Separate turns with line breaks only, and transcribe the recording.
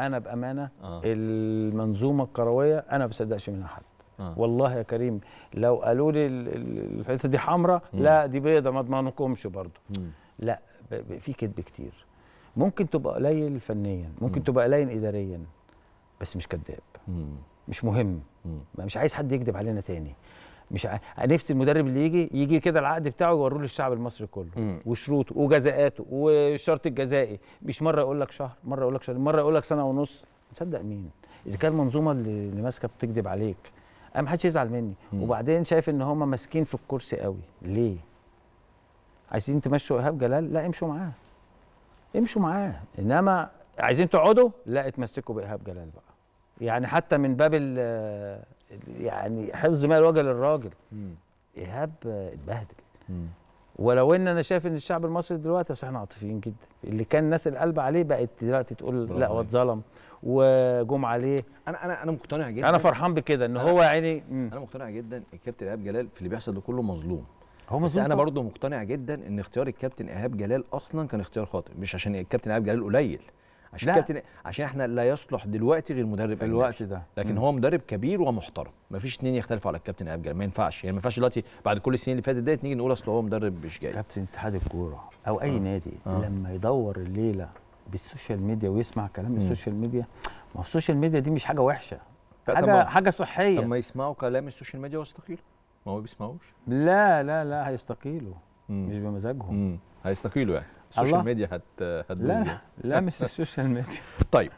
انا بامانه آه. المنظومه الكرويه انا ما بصدقش منها حد آه. والله يا كريم لو قالوا لي الحته دي حمراء لا دي بيضه ما اضمنكمش برضه لا في كذب كتير ممكن تبقى قليل فنيا ممكن م. تبقى قليل اداريا بس مش كذاب مش مهم مم. مش عايز حد يكذب علينا تاني مش ع... نفسي المدرب اللي يجي يجي كده العقد بتاعه يوريه للشعب المصري كله مم. وشروطه وجزاءاته والشرط الجزائي مش مره يقول لك شهر مره يقول لك شهر مره يقول لك سنه ونص تصدق مين اذا كان المنظومه اللي ماسكه بتكذب عليك انا ما حدش يزعل مني مم. وبعدين شايف ان هم ماسكين في الكرسي قوي ليه عايزين تمشوا ايهاب جلال لا امشوا معاه امشوا معاه انما عايزين تقعدوا لا اتمسكوا بايهاب جلال بقى يعني حتى من باب يعني حفظ ما الوجه للراجل ايهاب اتبهدل ولو ان انا شايف ان الشعب المصري دلوقتي احنا عاطفيين جدا اللي كان الناس القلب عليه بقت دلوقتي تقول لا هو اتظلم وجم عليه انا انا انا مقتنع جدا انا فرحان بكده ان هو يعني انا مقتنع
جدا الكابتن ايهاب جلال في اللي بيحصل ده كله مظلوم هو بس انا برضو مقتنع جدا ان اختيار الكابتن ايهاب جلال اصلا كان اختيار خاطئ مش عشان الكابتن ايهاب جلال قليل عشان كابتن عشان احنا لا يصلح دلوقتي غير مدرب في الوقت ده لكن م. هو مدرب كبير ومحترم مفيش اثنين يختلفوا على الكابتن ايهاب جلال ما ينفعش يعني ما ينفعش دلوقتي بعد كل السنين اللي فاتت ديت نيجي نقول اصل هو مدرب مش جاي كابتن اتحاد الكوره
او اي آه. نادي آه. لما يدور الليله بالسوشيال ميديا ويسمع كلام السوشيال ميديا ما هو السوشيال ميديا دي مش حاجه وحشه حاجه حاجه
صحيه طب ما يسمعوا كلام السوشيال ميديا ويستقيلوا ما هو بيسمعوش
لا لا لا هيستقيلوا مش بمزاجهم هيستقيلوا يعني السوشيال ميديا
هت هتبوظ لا يعني. لا مش
السوشيال ميديا
طيب